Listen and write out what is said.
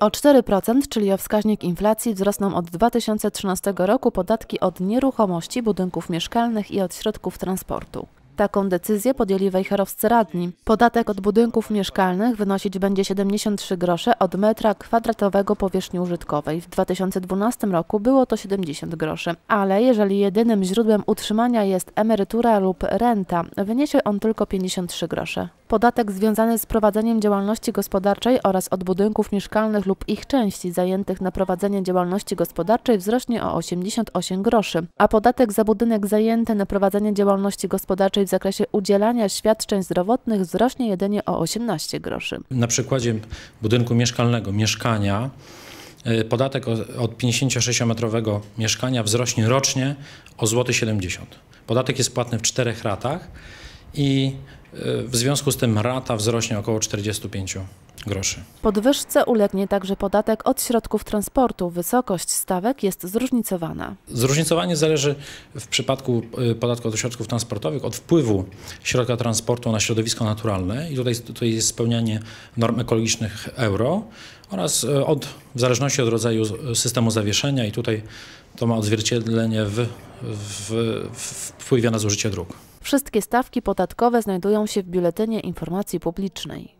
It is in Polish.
O 4%, czyli o wskaźnik inflacji, wzrosną od 2013 roku podatki od nieruchomości, budynków mieszkalnych i od środków transportu. Taką decyzję podjęli wejherowscy radni. Podatek od budynków mieszkalnych wynosić będzie 73 grosze od metra kwadratowego powierzchni użytkowej. W 2012 roku było to 70 groszy. Ale jeżeli jedynym źródłem utrzymania jest emerytura lub renta, wyniesie on tylko 53 grosze. Podatek związany z prowadzeniem działalności gospodarczej oraz od budynków mieszkalnych lub ich części zajętych na prowadzenie działalności gospodarczej wzrośnie o 88 groszy, a podatek za budynek zajęty na prowadzenie działalności gospodarczej w zakresie udzielania świadczeń zdrowotnych wzrośnie jedynie o 18 groszy. Na przykładzie budynku mieszkalnego, mieszkania, y, podatek od 56-metrowego mieszkania wzrośnie rocznie o złoty 70. Zł. Podatek jest płatny w czterech ratach i E, w związku z tym rata wzrośnie około 45 groszy. Podwyżce ulegnie także podatek od środków transportu. Wysokość stawek jest zróżnicowana. Zróżnicowanie zależy w przypadku e, podatku od środków transportowych od wpływu środka transportu na środowisko naturalne i tutaj, tutaj jest spełnianie norm ekologicznych euro oraz e, od, w zależności od rodzaju systemu zawieszenia i tutaj to ma odzwierciedlenie w, w, w wpływie na zużycie dróg. Wszystkie stawki podatkowe znajdują się w Biuletynie Informacji Publicznej.